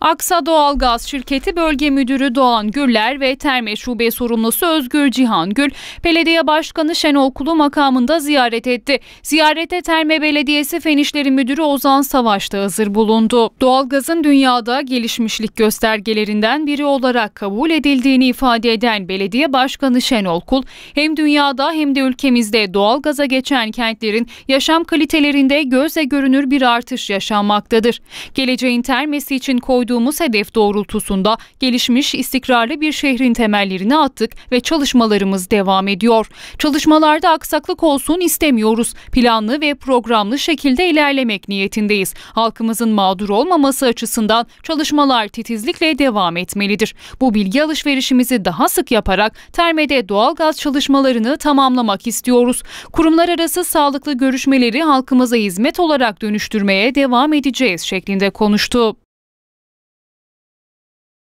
Aksa Doğalgaz Şirketi Bölge Müdürü Doğan Güller ve Terme Şube Sorumlusu Özgür Cihan Gül, Belediye Başkanı Şenol Kulu makamında ziyaret etti. Ziyarete Terme Belediyesi Fen İşleri Müdürü Ozan Savaş da hazır bulundu. Doğalgazın dünyada gelişmişlik göstergelerinden biri olarak kabul edildiğini ifade eden Belediye Başkanı Şenol Kul, hem dünyada hem de ülkemizde doğalgaza geçen kentlerin yaşam kalitelerinde gözle görünür bir artış yaşanmaktadır. Geleceğin termesi için koyduğu koyduğumuz hedef doğrultusunda gelişmiş, istikrarlı bir şehrin temellerini attık ve çalışmalarımız devam ediyor. Çalışmalarda aksaklık olsun istemiyoruz. Planlı ve programlı şekilde ilerlemek niyetindeyiz. Halkımızın mağdur olmaması açısından çalışmalar titizlikle devam etmelidir. Bu bilgi alışverişimizi daha sık yaparak Terme'de doğalgaz çalışmalarını tamamlamak istiyoruz. Kurumlar arası sağlıklı görüşmeleri halkımıza hizmet olarak dönüştürmeye devam edeceğiz şeklinde konuştu.